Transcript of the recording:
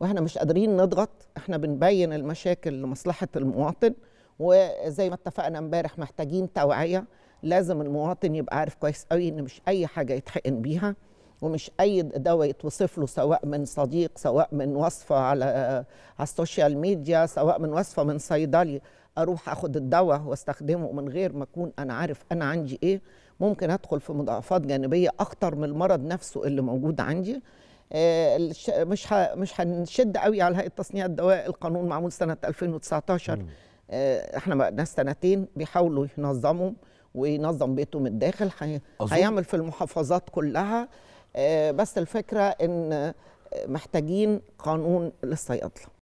واحنا مش قادرين نضغط احنا بنبين المشاكل لمصلحه المواطن وزي ما اتفقنا امبارح محتاجين توعيه لازم المواطن يبقى عارف كويس قوي ان مش اي حاجه يتحقن بيها ومش اي دواء يتوصف له سواء من صديق سواء من وصفه على على السوشيال ميديا سواء من وصفه من صيدلي اروح اخد الدواء واستخدمه من غير ما اكون انا عارف انا عندي ايه ممكن ادخل في مضاعفات جانبيه اخطر من المرض نفسه اللي موجود عندي آه، مش مش هنشد قوي على هيئه تصنيع الدواء القانون معمول سنه 2019 آه، احنا بقى سنتين بيحاولوا ينظموا وينظم بيته من الداخل هيعمل في المحافظات كلها آه، بس الفكره ان محتاجين قانون للصيادله